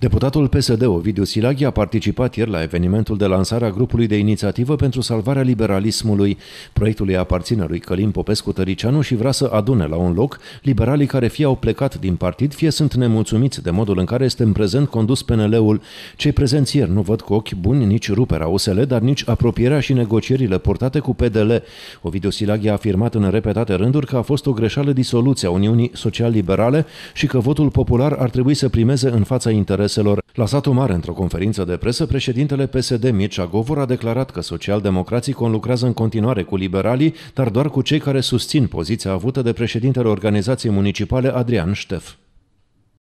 Deputatul PSD Ovidiu Silaghi a participat ieri la evenimentul de lansare a grupului de inițiativă pentru salvarea liberalismului. Proiectul îi aparține lui Călim Popescu Tăricianu și vrea să adune la un loc liberalii care fie au plecat din partid, fie sunt nemulțumiți de modul în care este în prezent condus PNL-ul. Cei prezenți ieri nu văd cu ochi buni nici ruperea USL, dar nici apropierea și negocierile portate cu PDL. Ovidiu Silaghi a afirmat în repetate rânduri că a fost o greșeală disoluția Uniunii Social-Liberale și că votul popular ar trebui să primeze în fața intereselor intereselor. La satul mare, într-o conferință de presă, președintele PSD Mircea Govor a declarat că socialdemocrații conlucrează în continuare cu liberalii, dar doar cu cei care susțin poziția avută de președintele organizației municipale Adrian Ștef.